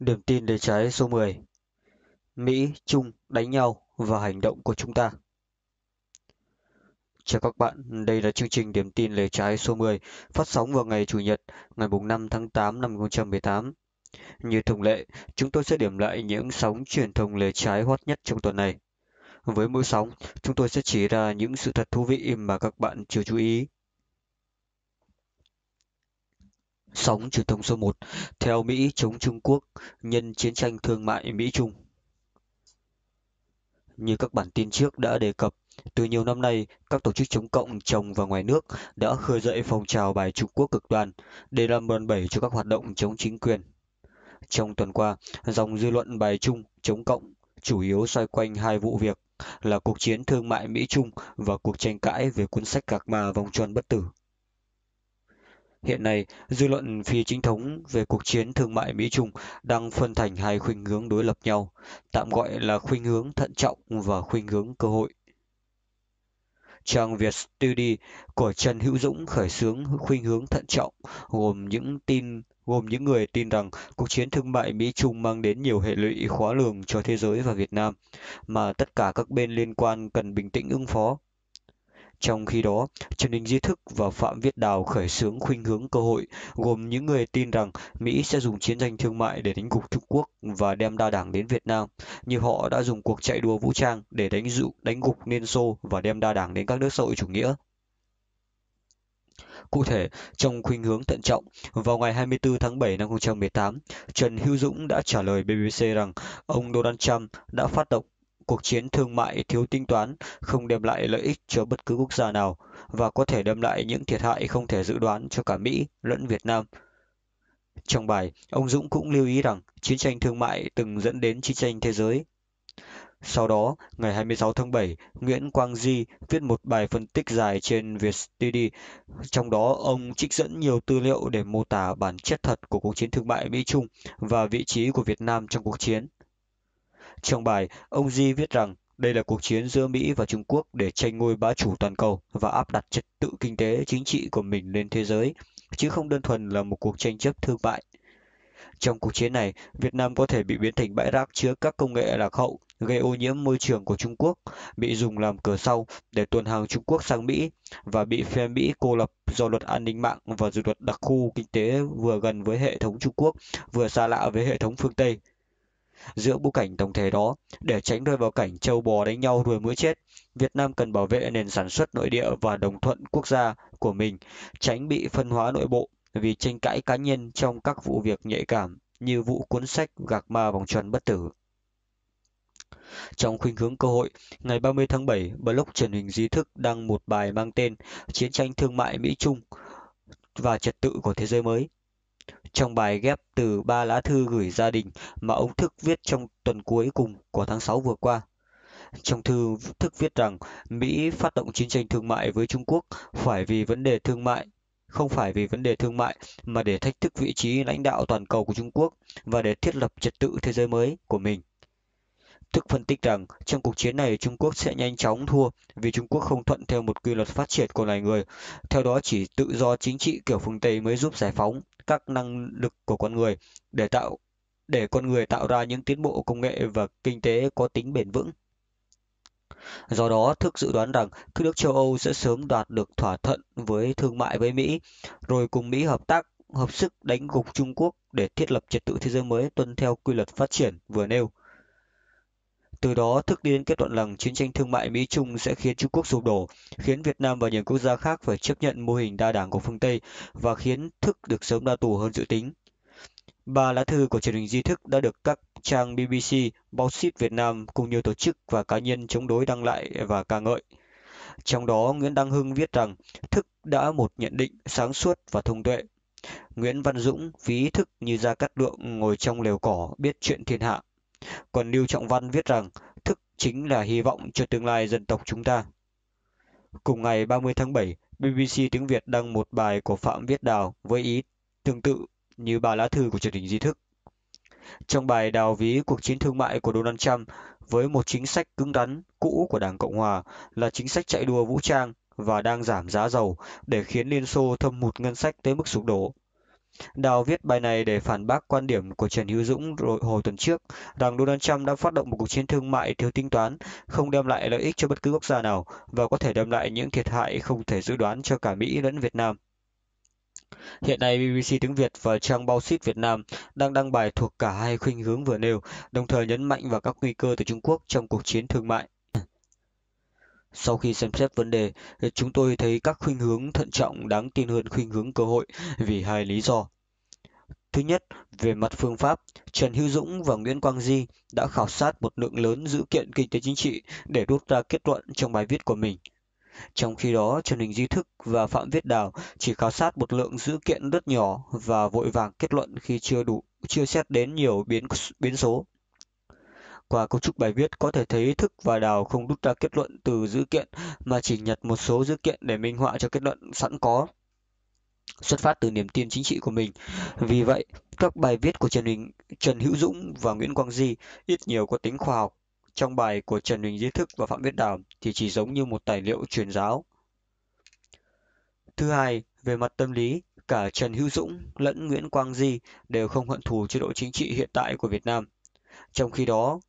điểm tin để trái số 10. Mỹ, Trung đánh nhau và hành động của chúng ta. Chào các bạn, đây là chương trình Điểm tin lề trái số 10, phát sóng vào ngày Chủ nhật, ngày 5 tháng 8 năm 2018. Như thường lệ, chúng tôi sẽ điểm lại những sóng truyền thông lề trái hot nhất trong tuần này. Với mỗi sóng, chúng tôi sẽ chỉ ra những sự thật thú vị mà các bạn chưa chú ý. Sóng truyền thông số 1: Theo Mỹ chống Trung Quốc nhân chiến tranh thương mại Mỹ Trung. Như các bản tin trước đã đề cập, từ nhiều năm nay, các tổ chức chống cộng trong và ngoài nước đã khơi dậy phong trào bài Trung Quốc cực đoan để làm mòn bẩy cho các hoạt động chống chính quyền. Trong tuần qua, dòng dư luận bài Trung chống cộng chủ yếu xoay quanh hai vụ việc là cuộc chiến thương mại Mỹ Trung và cuộc tranh cãi về cuốn sách Gạc Ma vòng tròn bất tử. Hiện nay, dư luận phi chính thống về cuộc chiến thương mại Mỹ-Trung đang phân thành hai khuynh hướng đối lập nhau, tạm gọi là khuynh hướng thận trọng và khuynh hướng cơ hội. Trang Việt Study của Trần Hữu Dũng khởi xướng khuynh hướng thận trọng, gồm những tin gồm những người tin rằng cuộc chiến thương mại Mỹ-Trung mang đến nhiều hệ lụy khó lường cho thế giới và Việt Nam, mà tất cả các bên liên quan cần bình tĩnh ứng phó. Trong khi đó, Trần Đình Di Thức và Phạm Viết Đào khởi xướng khuynh hướng cơ hội, gồm những người tin rằng Mỹ sẽ dùng chiến tranh thương mại để đánh gục Trung Quốc và đem đa đảng đến Việt Nam, như họ đã dùng cuộc chạy đua vũ trang để đánh dụ đánh gục Liên Xô và đem đa đảng đến các nước xã hội chủ nghĩa. Cụ thể, trong khuynh hướng thận trọng, vào ngày 24 tháng 7 năm 2018, Trần Hữu Dũng đã trả lời BBC rằng ông Donald Trump đã phát động cuộc chiến thương mại thiếu tính toán không đem lại lợi ích cho bất cứ quốc gia nào và có thể đem lại những thiệt hại không thể dự đoán cho cả Mỹ lẫn Việt Nam. Trong bài, ông Dũng cũng lưu ý rằng chiến tranh thương mại từng dẫn đến chiến tranh thế giới. Sau đó, ngày 26 tháng 7, Nguyễn Quang Di viết một bài phân tích dài trên Vietstudy. Trong đó, ông trích dẫn nhiều tư liệu để mô tả bản chất thật của cuộc chiến thương mại Mỹ-Trung và vị trí của Việt Nam trong cuộc chiến. Trong bài, ông Di viết rằng đây là cuộc chiến giữa Mỹ và Trung Quốc để tranh ngôi bá chủ toàn cầu và áp đặt trật tự kinh tế chính trị của mình lên thế giới, chứ không đơn thuần là một cuộc tranh chấp thương mại. Trong cuộc chiến này, Việt Nam có thể bị biến thành bãi rác chứa các công nghệ lạc hậu, gây ô nhiễm môi trường của Trung Quốc, bị dùng làm cửa sau để tuần hàng Trung Quốc sang Mỹ và bị phe Mỹ cô lập do luật an ninh mạng và dự luật đặc khu kinh tế vừa gần với hệ thống Trung Quốc, vừa xa lạ với hệ thống phương Tây giữa bối cảnh tổng thể đó để tránh rơi vào cảnh trâu bò đánh nhau đuổi mũi chết việt nam cần bảo vệ nền sản xuất nội địa và đồng thuận quốc gia của mình tránh bị phân hóa nội bộ vì tranh cãi cá nhân trong các vụ việc nhạy cảm như vụ cuốn sách gạc ma vòng tròn bất tử trong khuynh hướng cơ hội, ngày 30 tháng 7, blog truyền hình Di Thức đăng một bài mang tên Chiến tranh thương mại Mỹ-Trung và trật tự của thế giới mới trong bài ghép từ ba lá thư gửi gia đình mà ông thức viết trong tuần cuối cùng của tháng sáu vừa qua trong thư thức viết rằng mỹ phát động chiến tranh thương mại với trung quốc phải vì vấn đề thương mại không phải vì vấn đề thương mại mà để thách thức vị trí lãnh đạo toàn cầu của trung quốc và để thiết lập trật tự thế giới mới của mình thức phân tích rằng trong cuộc chiến này Trung Quốc sẽ nhanh chóng thua vì Trung Quốc không thuận theo một quy luật phát triển của loài người. Theo đó chỉ tự do chính trị kiểu phương Tây mới giúp giải phóng các năng lực của con người để tạo để con người tạo ra những tiến bộ công nghệ và kinh tế có tính bền vững. Do đó, thức dự đoán rằng các nước châu Âu sẽ sớm đạt được thỏa thuận với thương mại với Mỹ, rồi cùng Mỹ hợp tác hợp sức đánh gục Trung Quốc để thiết lập trật tự thế giới mới tuân theo quy luật phát triển vừa nêu từ đó thức điên kết luận rằng chiến tranh thương mại Mỹ Trung sẽ khiến Trung Quốc sụp đổ, khiến Việt Nam và nhiều quốc gia khác phải chấp nhận mô hình đa đảng của phương Tây và khiến thức được sớm ra tù hơn dự tính. Ba lá thư của truyền hình di thức đã được các trang BBC, Bauxit Việt Nam cùng nhiều tổ chức và cá nhân chống đối đăng lại và ca ngợi. Trong đó, Nguyễn Đăng Hưng viết rằng thức đã một nhận định sáng suốt và thông tuệ. Nguyễn Văn Dũng ví thức như ra Cát Lượng ngồi trong lều cỏ biết chuyện thiên hạ còn lưu trọng văn viết rằng thức chính là hy vọng cho tương lai dân tộc chúng ta cùng ngày 30 tháng 7 BBC tiếng Việt đăng một bài của Phạm Viết Đào với ý tương tự như ba lá thư của truyền hình di thức trong bài đào ví cuộc chiến thương mại của Donald Trump với một chính sách cứng rắn cũ của Đảng Cộng Hòa là chính sách chạy đua vũ trang và đang giảm giá dầu để khiến Liên Xô thâm hụt ngân sách tới mức sụp đổ. Đào viết bài này để phản bác quan điểm của Trần Hữu Dũng hồi tuần trước rằng Donald Trump đã phát động một cuộc chiến thương mại thiếu tính toán, không đem lại lợi ích cho bất cứ quốc gia nào và có thể đem lại những thiệt hại không thể dự đoán cho cả Mỹ lẫn Việt Nam. Hiện nay BBC tiếng Việt và trang Bauxit Việt Nam đang đăng bài thuộc cả hai khuynh hướng vừa nêu, đồng thời nhấn mạnh vào các nguy cơ từ Trung Quốc trong cuộc chiến thương mại. Sau khi xem xét vấn đề, chúng tôi thấy các khuynh hướng thận trọng đáng tin hơn khuynh hướng cơ hội vì hai lý do. Thứ nhất, về mặt phương pháp, Trần Hữu Dũng và Nguyễn Quang Di đã khảo sát một lượng lớn dữ kiện kinh tế chính trị để rút ra kết luận trong bài viết của mình. Trong khi đó, Trần Đình Di Thức và Phạm Viết Đào chỉ khảo sát một lượng dữ kiện rất nhỏ và vội vàng kết luận khi chưa đủ chưa xét đến nhiều biến biến số. Qua cấu trúc bài viết có thể thấy Thức và Đào không rút ra kết luận từ dữ kiện mà chỉ nhặt một số dữ kiện để minh họa cho kết luận sẵn có xuất phát từ niềm tin chính trị của mình. Vì vậy, các bài viết của Trần Huỳnh, Trần Hữu Dũng và Nguyễn Quang Di ít nhiều có tính khoa học. Trong bài của Trần Huỳnh Di Thức và Phạm Viết Đào thì chỉ giống như một tài liệu truyền giáo. Thứ hai, về mặt tâm lý, cả Trần Hữu Dũng lẫn Nguyễn Quang Di đều không hận thù chế độ chính trị hiện tại của Việt Nam. Trong khi đó,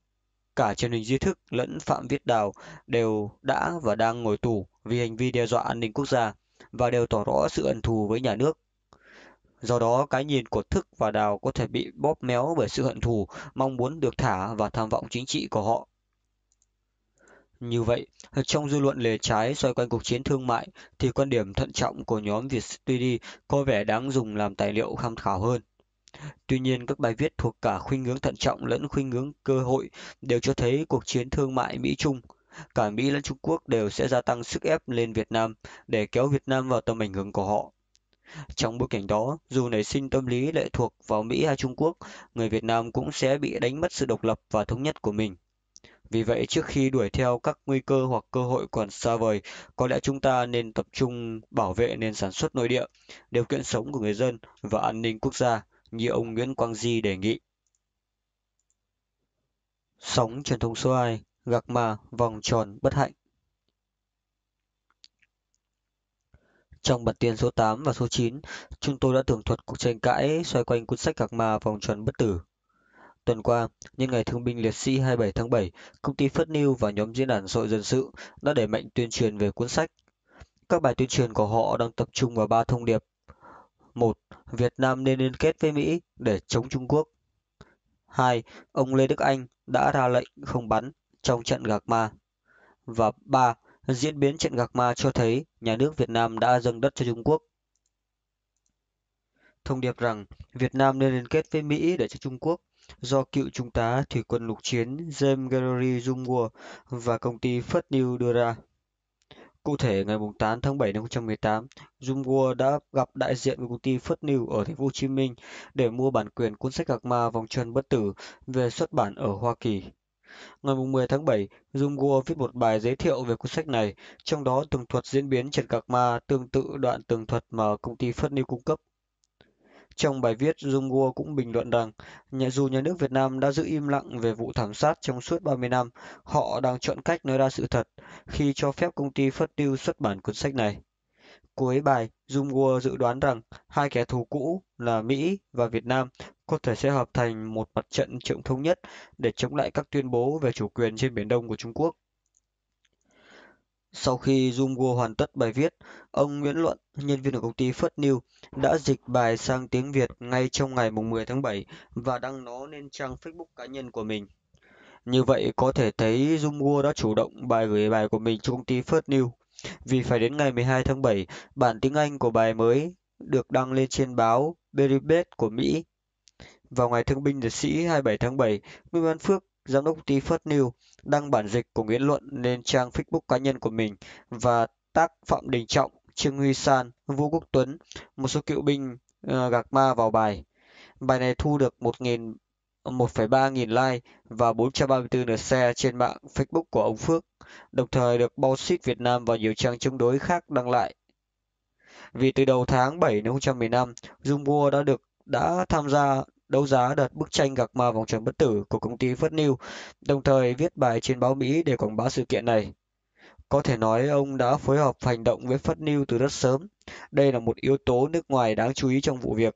cả truyền hình tri thức lẫn phạm viết đào đều đã và đang ngồi tù vì hành vi đe dọa an ninh quốc gia và đều tỏ rõ sự hận thù với nhà nước do đó cái nhìn của thức và đào có thể bị bóp méo bởi sự hận thù mong muốn được thả và tham vọng chính trị của họ như vậy, trong dư luận lề trái xoay quanh cuộc chiến thương mại thì quan điểm thận trọng của nhóm Việt Study có vẻ đáng dùng làm tài liệu tham khảo hơn tuy nhiên các bài viết thuộc cả khuynh hướng thận trọng lẫn khuynh hướng cơ hội đều cho thấy cuộc chiến thương mại mỹ trung cả mỹ lẫn trung quốc đều sẽ gia tăng sức ép lên việt nam để kéo việt nam vào tầm ảnh hưởng của họ trong bối cảnh đó dù nảy sinh tâm lý lệ thuộc vào mỹ hay trung quốc người việt nam cũng sẽ bị đánh mất sự độc lập và thống nhất của mình vì vậy trước khi đuổi theo các nguy cơ hoặc cơ hội còn xa vời có lẽ chúng ta nên tập trung bảo vệ nền sản xuất nội địa điều kiện sống của người dân và an ninh quốc gia như ông Nguyễn Quang Di đề nghị. Sóng truyền thông số 2, gạc mà vòng tròn bất hạnh. Trong bản tin số 8 và số 9, chúng tôi đã tường thuật cuộc tranh cãi xoay quanh cuốn sách Gạc Ma vòng tròn bất tử. Tuần qua, nhân ngày Thương binh Liệt sĩ 27 tháng 7, công ty Phất New và nhóm diễn đàn sội dân sự đã đẩy mạnh tuyên truyền về cuốn sách. Các bài tuyên truyền của họ đang tập trung vào ba thông điệp một Việt Nam nên liên kết với Mỹ để chống Trung Quốc. 2. Ông Lê Đức Anh đã ra lệnh không bắn trong trận Gạc Ma. Và 3. Diễn biến trận Gạc Ma cho thấy nhà nước Việt Nam đã dâng đất cho Trung Quốc. Thông điệp rằng Việt Nam nên liên kết với Mỹ để cho Trung Quốc do cựu trung tá thủy quân lục chiến James Gregory Zumwalt và công ty Phất New đưa ra. Cụ thể, ngày 8 tháng 7 năm 2018, Jumwa đã gặp đại diện của công ty First New ở thành phố Hồ Chí Minh để mua bản quyền cuốn sách Gạc Ma Vòng Tròn Bất Tử về xuất bản ở Hoa Kỳ. Ngày 10 tháng 7, Jumwa viết một bài giới thiệu về cuốn sách này, trong đó tường thuật diễn biến Trần Gạc Ma tương tự đoạn tường thuật mà công ty First New cung cấp trong bài viết, Jung cũng bình luận rằng, nhà dù nhà nước Việt Nam đã giữ im lặng về vụ thảm sát trong suốt 30 năm, họ đang chọn cách nói ra sự thật khi cho phép công ty Phất tiêu xuất bản cuốn sách này. Cuối bài, Jung dự đoán rằng hai kẻ thù cũ là Mỹ và Việt Nam có thể sẽ hợp thành một mặt trận chống thống nhất để chống lại các tuyên bố về chủ quyền trên Biển Đông của Trung Quốc. Sau khi Dung Gua hoàn tất bài viết, ông Nguyễn Luận, nhân viên của công ty Phất New, đã dịch bài sang tiếng Việt ngay trong ngày 10 tháng 7 và đăng nó lên trang Facebook cá nhân của mình. Như vậy có thể thấy Dung Gua đã chủ động bài gửi bài của mình cho công ty Phất New. Vì phải đến ngày 12 tháng 7, bản tiếng Anh của bài mới được đăng lên trên báo Beribet của Mỹ. Vào ngày Thương binh Liệt sĩ 27 tháng 7, Nguyễn Văn Phước giám đốc ty First News đăng bản dịch của Nguyễn Luận lên trang Facebook cá nhân của mình và tác Phạm Đình Trọng, Trương Huy San, Vũ Quốc Tuấn, một số cựu binh uh, gạc ma vào bài. Bài này thu được 1.000 1,3 nghìn like và 434 lượt share trên mạng Facebook của ông Phước, đồng thời được Bao Xít Việt Nam và nhiều trang chống đối khác đăng lại. Vì từ đầu tháng 7 năm 2015, Dung Mua đã được đã tham gia đấu giá đợt bức tranh gạc ma vòng tròn bất tử của công ty First New, đồng thời viết bài trên báo Mỹ để quảng bá sự kiện này. Có thể nói ông đã phối hợp hành động với First New từ rất sớm. Đây là một yếu tố nước ngoài đáng chú ý trong vụ việc.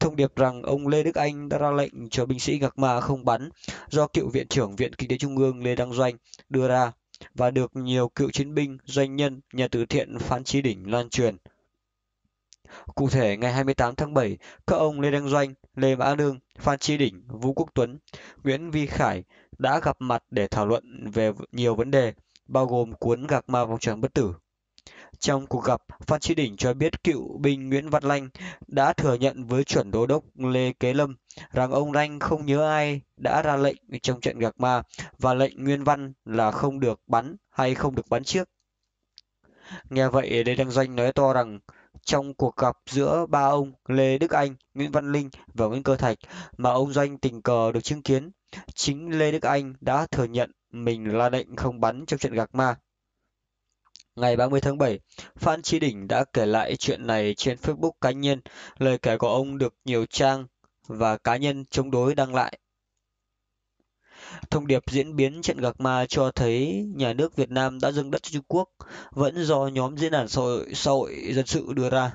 Thông điệp rằng ông Lê Đức Anh đã ra lệnh cho binh sĩ Gạc Ma không bắn do cựu Viện trưởng Viện Kinh tế Trung ương Lê Đăng Doanh đưa ra và được nhiều cựu chiến binh, doanh nhân, nhà từ thiện Phan chí Đỉnh lan truyền. Cụ thể, ngày 28 tháng 7, các ông Lê Đăng Doanh, Lê Mã Lương, Phan Chi Đỉnh, Vũ Quốc Tuấn, Nguyễn Vi Khải đã gặp mặt để thảo luận về nhiều vấn đề, bao gồm cuốn Gạc Ma Vòng Tròn Bất Tử. Trong cuộc gặp, Phan Chi Đỉnh cho biết cựu binh Nguyễn Văn Lanh đã thừa nhận với chuẩn đô đốc Lê Kế Lâm rằng ông Lanh không nhớ ai đã ra lệnh trong trận Gạc Ma và lệnh Nguyên Văn là không được bắn hay không được bắn trước. Nghe vậy, Lê Đăng Doanh nói to rằng trong cuộc gặp giữa ba ông Lê Đức Anh, Nguyễn Văn Linh và Nguyễn Cơ Thạch mà ông Doanh tình cờ được chứng kiến, chính Lê Đức Anh đã thừa nhận mình là lệnh không bắn trong trận gạc ma. Ngày 30 tháng 7, Phan Chí Đỉnh đã kể lại chuyện này trên Facebook cá nhân, lời kể của ông được nhiều trang và cá nhân chống đối đăng lại thông điệp diễn biến trận gạc ma cho thấy nhà nước Việt Nam đã dâng đất cho Trung Quốc vẫn do nhóm diễn đàn xã hội, dân sự đưa ra.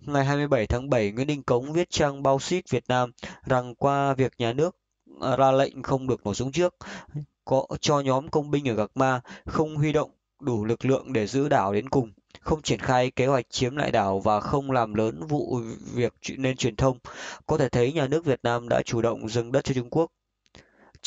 Ngày 27 tháng 7, Nguyễn Đình Cống viết trang Bao Xít Việt Nam rằng qua việc nhà nước à, ra lệnh không được nổ súng trước có cho nhóm công binh ở Gạc Ma không huy động đủ lực lượng để giữ đảo đến cùng, không triển khai kế hoạch chiếm lại đảo và không làm lớn vụ việc nên truyền thông, có thể thấy nhà nước Việt Nam đã chủ động dừng đất cho Trung Quốc.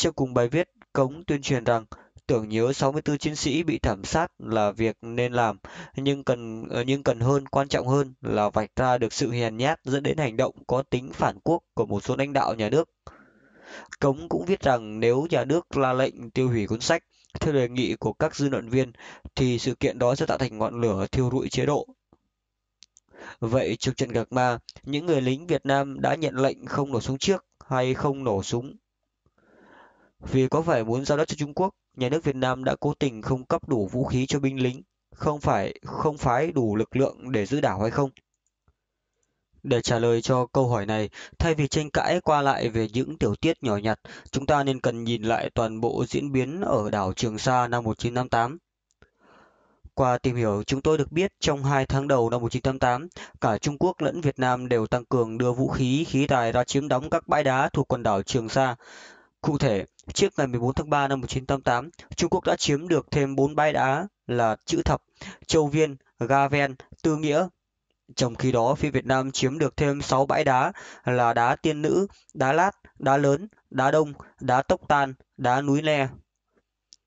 Trước cùng bài viết, Cống tuyên truyền rằng tưởng nhớ 64 chiến sĩ bị thảm sát là việc nên làm, nhưng cần ờ, nhưng cần hơn quan trọng hơn là vạch ra được sự hèn nhát dẫn đến hành động có tính phản quốc của một số lãnh đạo nhà nước. Cống cũng viết rằng nếu nhà nước ra lệnh tiêu hủy cuốn sách theo đề nghị của các dư luận viên thì sự kiện đó sẽ tạo thành ngọn lửa thiêu rụi chế độ. Vậy trước trận Gạc Ma, những người lính Việt Nam đã nhận lệnh không nổ súng trước hay không nổ súng vì có vẻ muốn giao đất cho Trung Quốc, nhà nước Việt Nam đã cố tình không cấp đủ vũ khí cho binh lính, không phải không phái đủ lực lượng để giữ đảo hay không? Để trả lời cho câu hỏi này, thay vì tranh cãi qua lại về những tiểu tiết nhỏ nhặt, chúng ta nên cần nhìn lại toàn bộ diễn biến ở đảo Trường Sa năm 1958. Qua tìm hiểu, chúng tôi được biết trong hai tháng đầu năm 1988, cả Trung Quốc lẫn Việt Nam đều tăng cường đưa vũ khí, khí tài ra chiếm đóng các bãi đá thuộc quần đảo Trường Sa. Cụ thể, trước ngày 14 tháng 3 năm 1988, Trung Quốc đã chiếm được thêm 4 bãi đá là Chữ Thập, Châu Viên, Ga Ven, Tư Nghĩa. Trong khi đó, phía Việt Nam chiếm được thêm 6 bãi đá là đá Tiên Nữ, đá Lát, đá Lớn, đá Đông, đá Tốc Tan, đá Núi Le.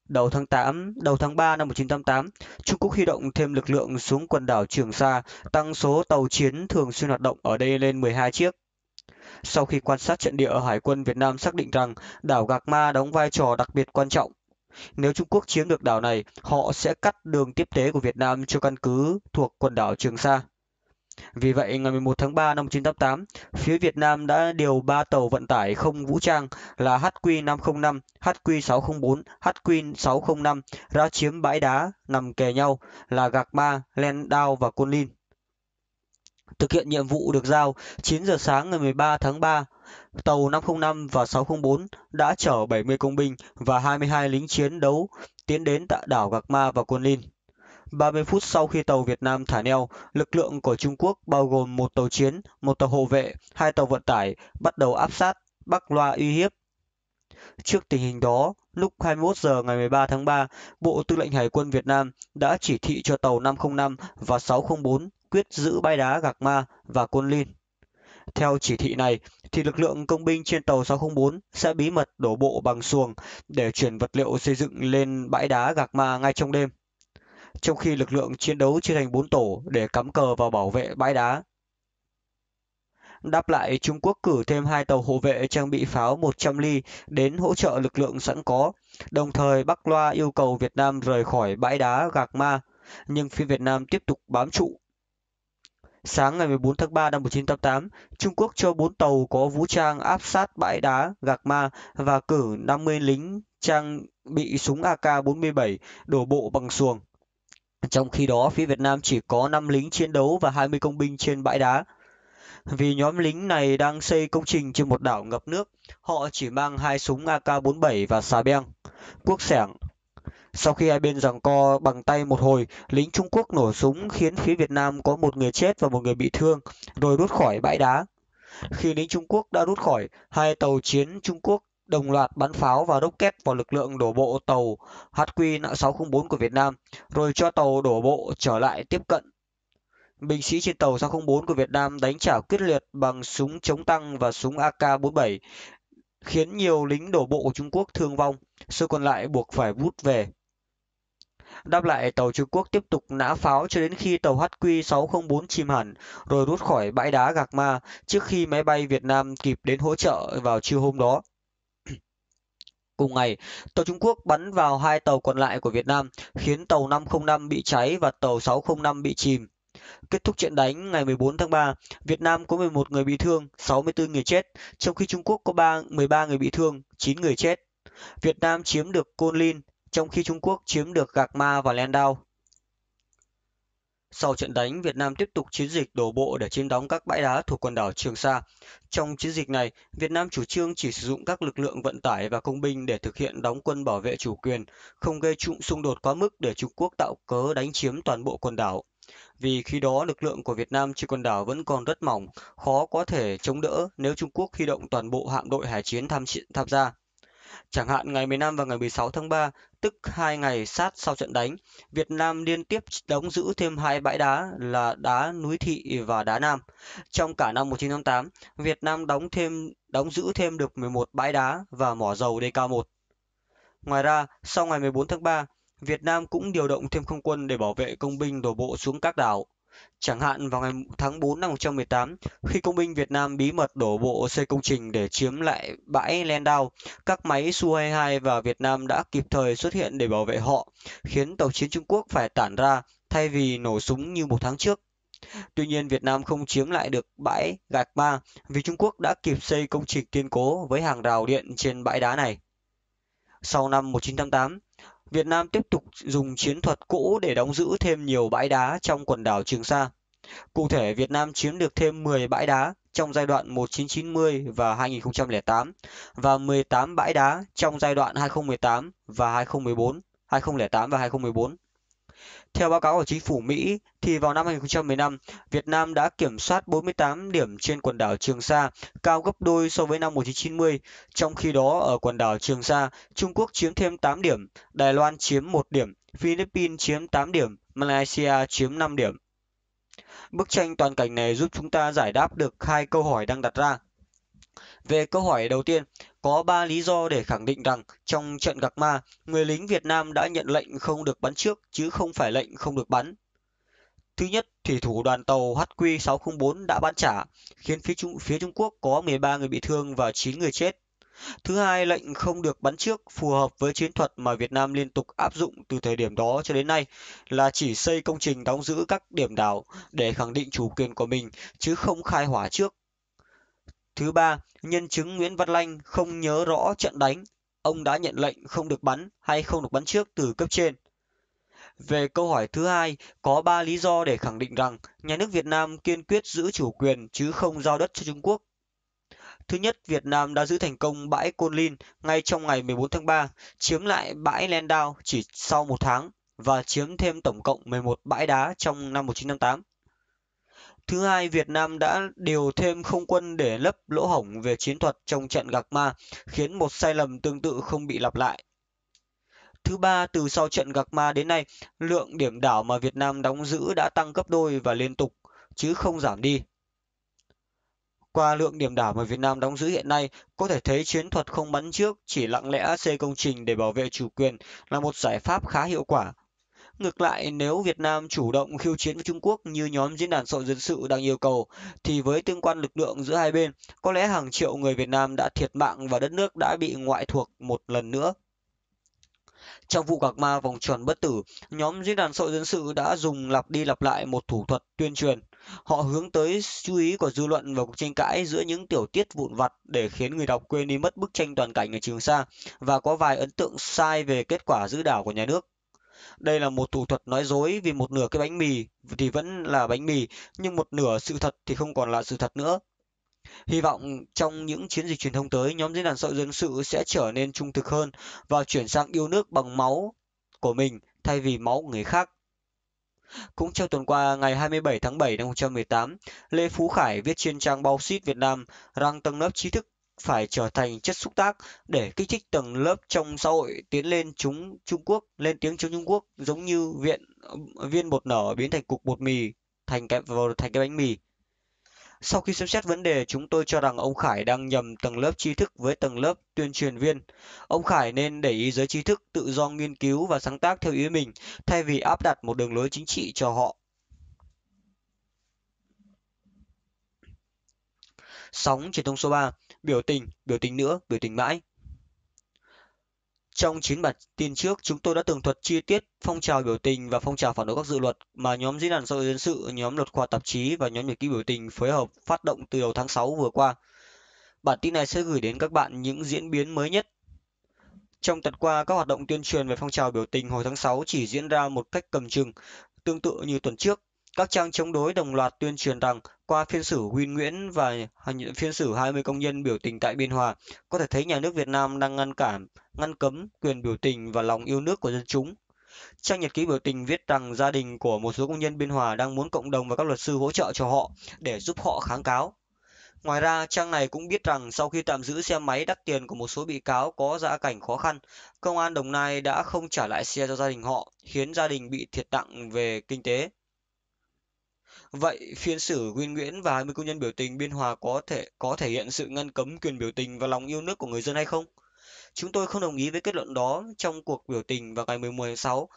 Đầu tháng 8, đầu tháng 3 năm 1988, Trung Quốc huy động thêm lực lượng xuống quần đảo Trường Sa, tăng số tàu chiến thường xuyên hoạt động ở đây lên 12 chiếc sau khi quan sát trận địa ở hải quân việt nam xác định rằng đảo gạc ma đóng vai trò đặc biệt quan trọng nếu trung quốc chiếm được đảo này họ sẽ cắt đường tiếp tế của việt nam cho căn cứ thuộc quần đảo trường sa vì vậy, ngày 11 tháng 3 năm 1988, phía Việt Nam đã điều 3 tàu vận tải không vũ trang là HQ505, HQ604, HQ605 ra chiếm bãi đá nằm kề nhau là Gạc Ma, Len Đao và Côn Linh thực hiện nhiệm vụ được giao, 9 giờ sáng ngày 13 tháng 3, tàu 505 và 604 đã chở 70 công binh và 22 lính chiến đấu tiến đến tại đảo Gạc Ma và Quân Linh. 30 phút sau khi tàu Việt Nam thả neo, lực lượng của Trung Quốc bao gồm một tàu chiến, một tàu hộ vệ, hai tàu vận tải bắt đầu áp sát, bắc loa uy hiếp. Trước tình hình đó, lúc 21 giờ ngày 13 tháng 3, Bộ Tư lệnh Hải quân Việt Nam đã chỉ thị cho tàu 505 và 604 quyết giữ bãi đá Gạc Ma và Côn Lin. Theo chỉ thị này, thì lực lượng công binh trên tàu 604 sẽ bí mật đổ bộ bằng xuồng để chuyển vật liệu xây dựng lên bãi đá Gạc Ma ngay trong đêm, trong khi lực lượng chiến đấu chia thành 4 tổ để cắm cờ và bảo vệ bãi đá. Đáp lại, Trung Quốc cử thêm hai tàu hộ vệ trang bị pháo 100 ly đến hỗ trợ lực lượng sẵn có, đồng thời Bắc Loa yêu cầu Việt Nam rời khỏi bãi đá Gạc Ma, nhưng phía Việt Nam tiếp tục bám trụ Sáng ngày 14 tháng 3 năm 1988, Trung Quốc cho 4 tàu có vũ trang áp sát bãi đá Gạc Ma và cử 50 lính trang bị súng AK-47 đổ bộ bằng xuồng. Trong khi đó, phía Việt Nam chỉ có 5 lính chiến đấu và 20 công binh trên bãi đá. Vì nhóm lính này đang xây công trình trên một đảo ngập nước, họ chỉ mang hai súng AK-47 và xà beng, quốc sẻng sau khi hai bên giằng co bằng tay một hồi, lính Trung Quốc nổ súng khiến phía Việt Nam có một người chết và một người bị thương, rồi rút khỏi bãi đá. Khi lính Trung Quốc đã rút khỏi, hai tàu chiến Trung Quốc đồng loạt bắn pháo và đốc kép vào lực lượng đổ bộ tàu HQ604 của Việt Nam, rồi cho tàu đổ bộ trở lại tiếp cận. Binh sĩ trên tàu 604 của Việt Nam đánh trả quyết liệt bằng súng chống tăng và súng AK-47, khiến nhiều lính đổ bộ của Trung Quốc thương vong, số còn lại buộc phải rút về. Đáp lại, tàu Trung Quốc tiếp tục nã pháo cho đến khi tàu HQ-604 chìm hẳn, rồi rút khỏi bãi đá Gạc Ma trước khi máy bay Việt Nam kịp đến hỗ trợ vào chiều hôm đó. Cùng ngày, tàu Trung Quốc bắn vào hai tàu còn lại của Việt Nam, khiến tàu 505 bị cháy và tàu 605 bị chìm. Kết thúc trận đánh ngày 14 tháng 3, Việt Nam có 11 người bị thương, 64 người chết, trong khi Trung Quốc có 3, 13 người bị thương, 9 người chết. Việt Nam chiếm được Côn Linh trong khi Trung Quốc chiếm được Gạc Ma và Landau. Sau trận đánh, Việt Nam tiếp tục chiến dịch đổ bộ để chiếm đóng các bãi đá thuộc quần đảo Trường Sa. Trong chiến dịch này, Việt Nam chủ trương chỉ sử dụng các lực lượng vận tải và công binh để thực hiện đóng quân bảo vệ chủ quyền, không gây trụng xung đột quá mức để Trung Quốc tạo cớ đánh chiếm toàn bộ quần đảo. Vì khi đó lực lượng của Việt Nam trên quần đảo vẫn còn rất mỏng, khó có thể chống đỡ nếu Trung Quốc huy động toàn bộ hạm đội hải chiến tham, tham gia. Chẳng hạn ngày 15 và ngày 16 tháng 3, tức hai ngày sát sau trận đánh, Việt Nam liên tiếp đóng giữ thêm hai bãi đá là đá Núi Thị và đá Nam. Trong cả năm 1988, Việt Nam đóng thêm đóng giữ thêm được 11 bãi đá và mỏ dầu DK1. Ngoài ra, sau ngày 14 tháng 3, Việt Nam cũng điều động thêm không quân để bảo vệ công binh đổ bộ xuống các đảo Chẳng hạn vào ngày tháng 4 năm 2018, khi công binh Việt Nam bí mật đổ bộ xây công trình để chiếm lại bãi Landau, các máy Su-22 và Việt Nam đã kịp thời xuất hiện để bảo vệ họ, khiến tàu chiến Trung Quốc phải tản ra thay vì nổ súng như một tháng trước. Tuy nhiên, Việt Nam không chiếm lại được bãi Gạch Ma vì Trung Quốc đã kịp xây công trình kiên cố với hàng rào điện trên bãi đá này. Sau năm 1988, Việt Nam tiếp tục dùng chiến thuật cũ để đóng giữ thêm nhiều bãi đá trong quần đảo Trường Sa. Cụ thể, Việt Nam chiếm được thêm 10 bãi đá trong giai đoạn 1990 và 2008 và 18 bãi đá trong giai đoạn 2018 và 2014, 2008 và 2014. Theo báo cáo của chính phủ Mỹ thì vào năm 2015, Việt Nam đã kiểm soát 48 điểm trên quần đảo Trường Sa, cao gấp đôi so với năm 1990. Trong khi đó ở quần đảo Trường Sa, Trung Quốc chiếm thêm 8 điểm, Đài Loan chiếm 1 điểm, Philippines chiếm 8 điểm, Malaysia chiếm 5 điểm. Bức tranh toàn cảnh này giúp chúng ta giải đáp được hai câu hỏi đang đặt ra. Về câu hỏi đầu tiên, có ba lý do để khẳng định rằng trong trận gạc ma người lính việt nam đã nhận lệnh không được bắn trước chứ không phải lệnh không được bắn Thứ nhất, thủy thủ đoàn tàu HQ604 đã bắn trả, khiến phía Trung, phía Trung Quốc có 13 người bị thương và 9 người chết. Thứ hai, lệnh không được bắn trước phù hợp với chiến thuật mà Việt Nam liên tục áp dụng từ thời điểm đó cho đến nay là chỉ xây công trình đóng giữ các điểm đảo để khẳng định chủ quyền của mình chứ không khai hỏa trước thứ ba nhân chứng nguyễn văn lanh không nhớ rõ trận đánh ông đã nhận lệnh không được bắn hay không được bắn trước từ cấp trên về câu hỏi thứ hai có ba lý do để khẳng định rằng nhà nước việt nam kiên quyết giữ chủ quyền chứ không giao đất cho trung quốc Thứ nhất, Việt Nam đã giữ thành công bãi Côn linh ngay trong ngày 14 tháng 3, chiếm lại bãi Landau chỉ sau một tháng và chiếm thêm tổng cộng 11 bãi đá trong năm 1958. Thứ hai, Việt Nam đã điều thêm không quân để lấp lỗ hổng về chiến thuật trong trận Gạc Ma, khiến một sai lầm tương tự không bị lặp lại. Thứ ba, từ sau trận Gạc Ma đến nay, lượng điểm đảo mà Việt Nam đóng giữ đã tăng gấp đôi và liên tục, chứ không giảm đi. Qua lượng điểm đảo mà Việt Nam đóng giữ hiện nay, có thể thấy chiến thuật không bắn trước chỉ lặng lẽ xây công trình để bảo vệ chủ quyền là một giải pháp khá hiệu quả Ngược lại, nếu Việt Nam chủ động khiêu chiến với Trung Quốc như nhóm diễn đàn xã dân sự đang yêu cầu, thì với tương quan lực lượng giữa hai bên, có lẽ hàng triệu người Việt Nam đã thiệt mạng và đất nước đã bị ngoại thuộc một lần nữa. Trong vụ gạc ma vòng tròn bất tử, nhóm diễn đàn sội dân sự đã dùng lặp đi lặp lại một thủ thuật tuyên truyền. Họ hướng tới chú ý của dư luận và cuộc tranh cãi giữa những tiểu tiết vụn vặt để khiến người đọc quên đi mất bức tranh toàn cảnh ở Trường Sa và có vài ấn tượng sai về kết quả giữ đảo của nhà nước đây là một thủ thuật nói dối vì một nửa cái bánh mì thì vẫn là bánh mì nhưng một nửa sự thật thì không còn là sự thật nữa Hy vọng trong những chiến dịch truyền thông tới, nhóm diễn đàn xã dân sự sẽ trở nên trung thực hơn và chuyển sang yêu nước bằng máu của mình thay vì máu của người khác. Cũng trong tuần qua, ngày 27 tháng 7 năm 2018, Lê Phú Khải viết trên trang Bao Bauxit Việt Nam rằng tầng lớp trí thức phải trở thành chất xúc tác để kích thích tầng lớp trong xã hội tiến lên chúng Trung Quốc lên tiếng chống Trung Quốc giống như viện viên bột nở biến thành cục bột mì thành cái thành cái bánh mì. Sau khi xem xét vấn đề, chúng tôi cho rằng ông Khải đang nhầm tầng lớp tri thức với tầng lớp tuyên truyền viên. Ông Khải nên để ý giới trí thức tự do nghiên cứu và sáng tác theo ý mình, thay vì áp đặt một đường lối chính trị cho họ. Sóng truyền thông số 3, biểu tình, biểu tình nữa, biểu tình mãi. Trong chín bản tin trước, chúng tôi đã tường thuật chi tiết phong trào biểu tình và phong trào phản đối các dự luật mà nhóm diễn đàn xã hội dân sự, nhóm luật khoa tạp chí và nhóm nhật ký biểu tình phối hợp phát động từ đầu tháng 6 vừa qua. Bản tin này sẽ gửi đến các bạn những diễn biến mới nhất. Trong tuần qua, các hoạt động tuyên truyền về phong trào biểu tình hồi tháng 6 chỉ diễn ra một cách cầm chừng, tương tự như tuần trước các trang chống đối đồng loạt tuyên truyền rằng qua phiên xử Win Nguyễn và phiên xử 20 công nhân biểu tình tại Biên Hòa, có thể thấy nhà nước Việt Nam đang ngăn cản, ngăn cấm quyền biểu tình và lòng yêu nước của dân chúng. Trang nhật ký biểu tình viết rằng gia đình của một số công nhân Biên Hòa đang muốn cộng đồng và các luật sư hỗ trợ cho họ để giúp họ kháng cáo. Ngoài ra, trang này cũng biết rằng sau khi tạm giữ xe máy đắt tiền của một số bị cáo có gia cảnh khó khăn, công an Đồng Nai đã không trả lại xe cho gia đình họ, khiến gia đình bị thiệt tặng về kinh tế. Vậy phiên xử Nguyên Nguyễn và 20 công nhân biểu tình Biên Hòa có thể có thể hiện sự ngăn cấm quyền biểu tình và lòng yêu nước của người dân hay không? Chúng tôi không đồng ý với kết luận đó. Trong cuộc biểu tình vào ngày 11 tháng 6,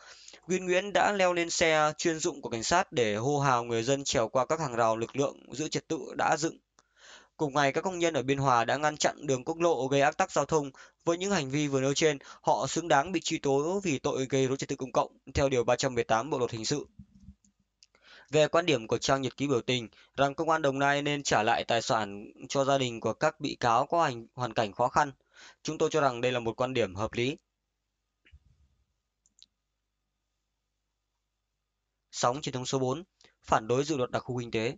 Nguyên Nguyễn đã leo lên xe chuyên dụng của cảnh sát để hô hào người dân trèo qua các hàng rào lực lượng giữ trật tự đã dựng. Cùng ngày, các công nhân ở Biên Hòa đã ngăn chặn đường quốc lộ gây ách tắc giao thông. Với những hành vi vừa nêu trên, họ xứng đáng bị truy tố vì tội gây rối trật tự công cộng theo điều 318 Bộ luật hình sự về quan điểm của trang nhật ký biểu tình rằng công an Đồng Nai nên trả lại tài sản cho gia đình của các bị cáo có hành, hoàn cảnh khó khăn. Chúng tôi cho rằng đây là một quan điểm hợp lý. Sóng truyền thông số 4, phản đối dự luật đặc khu kinh tế.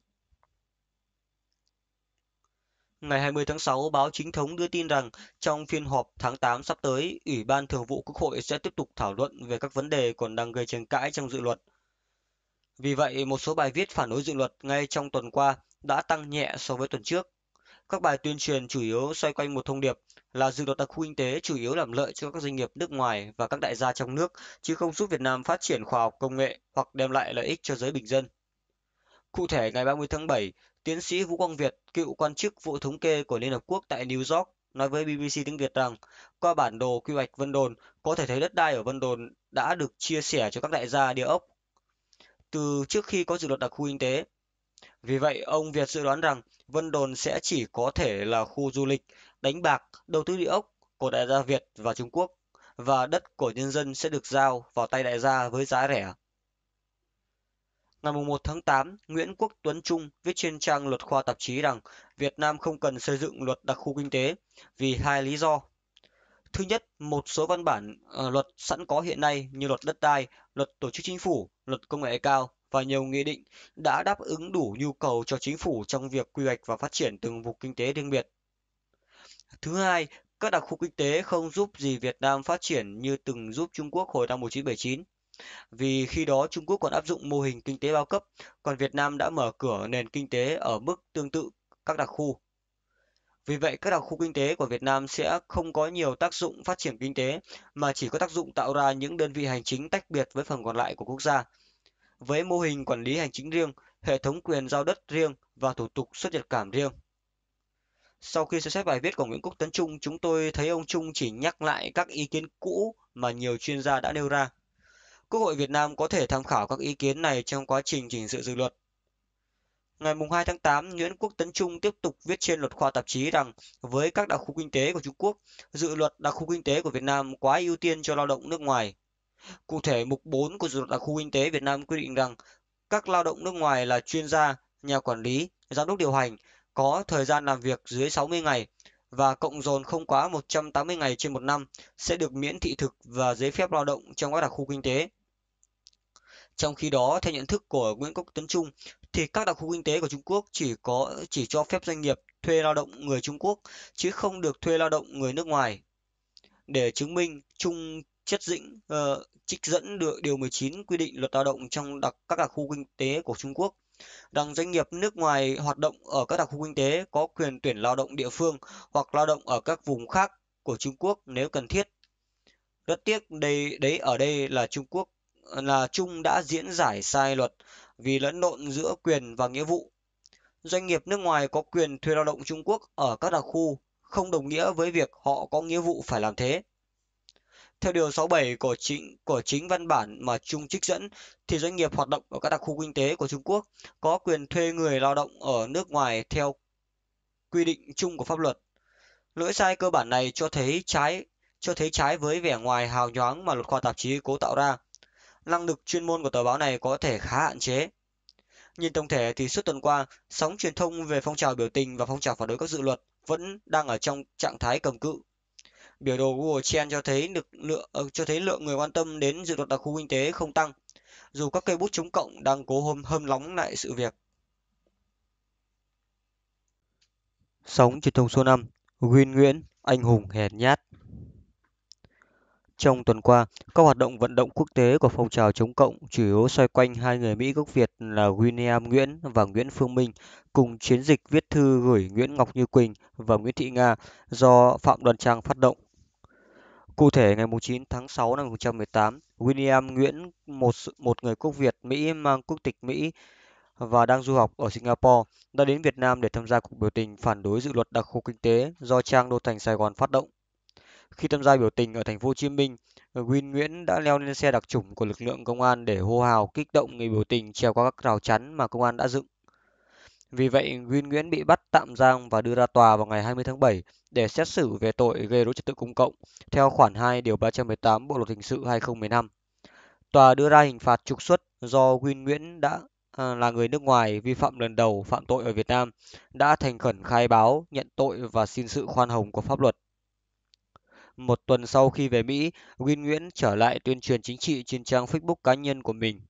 Ngày 20 tháng 6, báo chính thống đưa tin rằng trong phiên họp tháng 8 sắp tới, Ủy ban Thường vụ Quốc hội sẽ tiếp tục thảo luận về các vấn đề còn đang gây tranh cãi trong dự luật – vì vậy một số bài viết phản đối dự luật ngay trong tuần qua đã tăng nhẹ so với tuần trước các bài tuyên truyền chủ yếu xoay quanh một thông điệp là dự luật đặc khu kinh tế chủ yếu làm lợi cho các doanh nghiệp nước ngoài và các đại gia trong nước chứ không giúp Việt Nam phát triển khoa học công nghệ hoặc đem lại lợi ích cho giới bình dân. Cụ thể ngày 30 tháng 7, tiến sĩ Vũ Quang Việt, cựu quan chức vụ thống kê của Liên Hợp Quốc tại New York, nói với BBC tiếng Việt rằng qua bản đồ quy hoạch Vân Đồn có thể thấy đất đai ở Vân Đồn đã được chia sẻ cho các đại gia địa ốc từ trước khi có dự luật đặc khu kinh tế. Vì vậy, ông Việt dự đoán rằng Vân Đồn sẽ chỉ có thể là khu du lịch, đánh bạc, đầu tư địa ốc của đại gia Việt và Trung Quốc và đất của nhân dân sẽ được giao vào tay đại gia với giá rẻ. Ngày 1 tháng 8, Nguyễn Quốc Tuấn Trung viết trên trang luật khoa tạp chí rằng Việt Nam không cần xây dựng luật đặc khu kinh tế vì hai lý do. Thứ nhất, một số văn bản uh, luật sẵn có hiện nay như luật đất đai, luật tổ chức chính phủ, luật công nghệ cao và nhiều nghị định đã đáp ứng đủ nhu cầu cho chính phủ trong việc quy hoạch và phát triển từng vùng kinh tế riêng biệt. Thứ hai, các đặc khu kinh tế không giúp gì Việt Nam phát triển như từng giúp Trung Quốc hồi năm 1979. Vì khi đó Trung Quốc còn áp dụng mô hình kinh tế bao cấp, còn Việt Nam đã mở cửa nền kinh tế ở mức tương tự các đặc khu. Vì vậy, các đặc khu kinh tế của Việt Nam sẽ không có nhiều tác dụng phát triển kinh tế mà chỉ có tác dụng tạo ra những đơn vị hành chính tách biệt với phần còn lại của quốc gia. Với mô hình quản lý hành chính riêng, hệ thống quyền giao đất riêng và thủ tục xuất nhập cảnh riêng. Sau khi xem xét bài viết của Nguyễn Quốc Tấn Trung, chúng tôi thấy ông Trung chỉ nhắc lại các ý kiến cũ mà nhiều chuyên gia đã nêu ra. Quốc hội Việt Nam có thể tham khảo các ý kiến này trong quá trình chỉnh dự dự luật Ngày 2 tháng 8, Nguyễn Quốc Tấn Trung tiếp tục viết trên luật khoa tạp chí rằng với các đặc khu kinh tế của Trung Quốc, dự luật đặc khu kinh tế của Việt Nam quá ưu tiên cho lao động nước ngoài. Cụ thể, mục 4 của dự luật đặc khu kinh tế Việt Nam quy định rằng các lao động nước ngoài là chuyên gia, nhà quản lý, giám đốc điều hành có thời gian làm việc dưới 60 ngày và cộng dồn không quá 180 ngày trên một năm sẽ được miễn thị thực và giấy phép lao động trong các đặc khu kinh tế. Trong khi đó, theo nhận thức của Nguyễn Quốc Tấn Trung, thì các đặc khu kinh tế của Trung Quốc chỉ có chỉ cho phép doanh nghiệp thuê lao động người Trung Quốc chứ không được thuê lao động người nước ngoài. Để chứng minh Trung chất dĩnh uh, trích dẫn được điều 19 quy định luật lao động trong đặc các đặc khu kinh tế của Trung Quốc rằng doanh nghiệp nước ngoài hoạt động ở các đặc khu kinh tế có quyền tuyển lao động địa phương hoặc lao động ở các vùng khác của Trung Quốc nếu cần thiết. Rất tiếc đây đấy ở đây là Trung Quốc là Trung đã diễn giải sai luật vì lẫn lộn giữa quyền và nghĩa vụ. Doanh nghiệp nước ngoài có quyền thuê lao động Trung Quốc ở các đặc khu không đồng nghĩa với việc họ có nghĩa vụ phải làm thế. Theo điều 67 của chính của chính văn bản mà Trung trích dẫn thì doanh nghiệp hoạt động ở các đặc khu kinh tế của Trung Quốc có quyền thuê người lao động ở nước ngoài theo quy định chung của pháp luật. Lỗi sai cơ bản này cho thấy trái cho thấy trái với vẻ ngoài hào nhoáng mà luật khoa tạp chí cố tạo ra năng lực chuyên môn của tờ báo này có thể khá hạn chế. Nhìn tổng thể thì suốt tuần qua, sóng truyền thông về phong trào biểu tình và phong trào phản đối các dự luật vẫn đang ở trong trạng thái cầm cự. Biểu đồ Google Trend cho thấy lực lượng ờ, cho thấy lượng người quan tâm đến dự luật đặc khu kinh tế không tăng, dù các cây bút chống cộng đang cố hôm hâm nóng lại sự việc. Sóng truyền thông số 5, Nguyên Nguyễn, anh hùng hèn nhát. Trong tuần qua, các hoạt động vận động quốc tế của phong trào chống cộng chủ yếu xoay quanh hai người Mỹ gốc Việt là William Nguyễn và Nguyễn Phương Minh cùng chiến dịch viết thư gửi Nguyễn Ngọc Như Quỳnh và Nguyễn Thị Nga do Phạm Đoàn Trang phát động. Cụ thể, ngày 9 tháng 6 năm 2018, William Nguyễn, một, một người quốc Việt Mỹ mang quốc tịch Mỹ và đang du học ở Singapore, đã đến Việt Nam để tham gia cuộc biểu tình phản đối dự luật đặc khu kinh tế do Trang Đô Thành Sài Gòn phát động khi tham gia biểu tình ở thành phố Hồ Chí Minh Win ờ, Nguyễn đã leo lên xe đặc chủng của lực lượng công an để hô hào kích động người biểu tình trèo qua các rào chắn mà công an đã dựng vì vậy, Win Nguyễn bị bắt tạm giam và đưa ra tòa vào ngày 20 tháng 7 để xét xử về tội gây rối trật tự công cộng theo khoản 2 điều 318 Bộ luật hình sự 2015. Tòa đưa ra hình phạt trục xuất do Win Nguyễn đã à, là người nước ngoài vi phạm lần đầu phạm tội ở Việt Nam, đã thành khẩn khai báo, nhận tội và xin sự khoan hồng của pháp luật một tuần sau khi về mỹ win nguyễn trở lại tuyên truyền chính trị trên trang facebook cá nhân của mình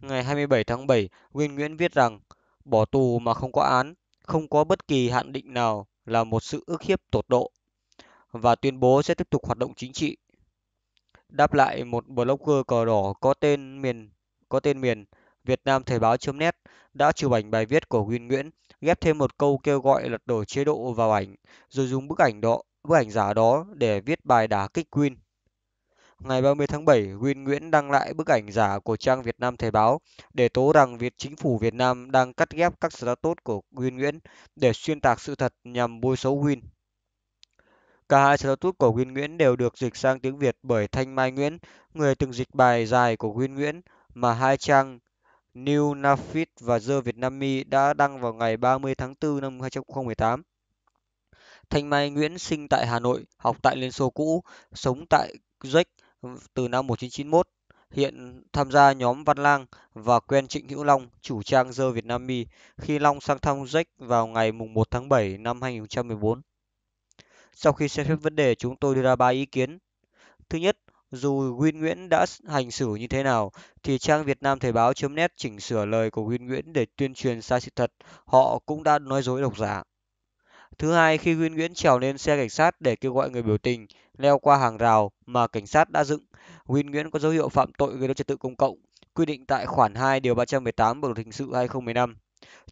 ngày 27 tháng 7 win nguyễn viết rằng bỏ tù mà không có án không có bất kỳ hạn định nào là một sự ức hiếp tột độ và tuyên bố sẽ tiếp tục hoạt động chính trị đáp lại một blogger cờ đỏ có tên miền có tên miền Việt Nam Thời báo.net đã chụp ảnh bài viết của Nguyên Nguyễn, ghép thêm một câu kêu gọi lật đổ chế độ vào ảnh, rồi dùng bức ảnh đó bức ảnh giả đó để viết bài đả kích Win. Ngày 30 tháng 7, Win Nguyễn đăng lại bức ảnh giả của trang Việt Nam Thời báo để tố rằng Việt chính phủ Việt Nam đang cắt ghép các status của Win Nguyễn để xuyên tạc sự thật nhằm bôi xấu Win. Cả hai status của Win Nguyễn đều được dịch sang tiếng Việt bởi Thanh Mai Nguyễn, người từng dịch bài dài của Win Nguyễn mà hai trang New Nafit và The Vietnamese đã đăng vào ngày 30 tháng 4 năm 2018 thanh mai nguyễn sinh tại hà nội học tại liên xô cũ sống tại czech từ năm 1991 hiện tham gia nhóm Văn Lang và quen Trịnh Hữu Long, chủ trang dơ Việt Nam Mi khi Long sang thăm Czech vào ngày 1 tháng 7 năm 2014. Sau khi xem xét vấn đề, chúng tôi đưa ra ba ý kiến. Thứ nhất, dù Nguyên Nguyễn đã hành xử như thế nào, thì trang Việt Nam Thời báo.net chỉnh sửa lời của Nguyên Nguyễn để tuyên truyền sai sự thật, họ cũng đã nói dối độc giả thứ hai khi nguyễn nguyễn trèo lên xe cảnh sát để kêu gọi người biểu tình leo qua hàng rào mà cảnh sát đã dựng nguyễn nguyễn có dấu hiệu phạm tội gây rối trật tự công cộng quy định tại khoản 2 điều 318 bộ luật hình sự 2015.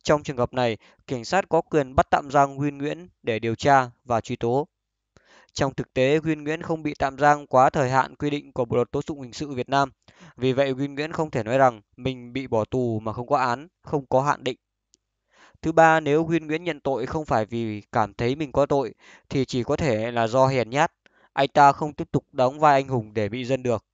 trong trường hợp này cảnh sát có quyền bắt tạm giam nguyễn nguyễn để điều tra và truy tố trong thực tế Nguyên Nguyễn không bị tạm giam quá thời hạn quy định của Bộ luật tố tụng hình sự Việt Nam. Vì vậy Nguyên Nguyễn không thể nói rằng mình bị bỏ tù mà không có án, không có hạn định thứ ba nếu huyên nguyễn nhận tội không phải vì cảm thấy mình có tội thì chỉ có thể là do hèn nhát anh ta không tiếp tục đóng vai anh hùng để bị dân được